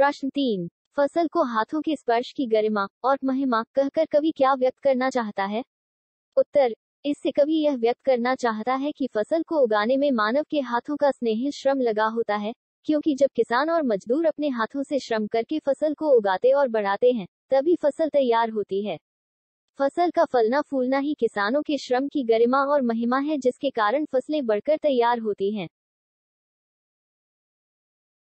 प्रश्न तीन फसल को हाथों के स्पर्श की गरिमा और महिमा कहकर कवि क्या व्यक्त करना चाहता है उत्तर इससे कवि यह व्यक्त करना चाहता है कि फसल को उगाने में मानव के हाथों का स्नेही श्रम लगा होता है क्योंकि जब किसान और मजदूर अपने हाथों से श्रम करके फसल को उगाते और बढ़ाते हैं तभी फसल तैयार होती है फसल का फलना फूलना ही किसानों के श्रम की गरिमा और महिमा है जिसके कारण फसलें बढ़कर तैयार होती हैं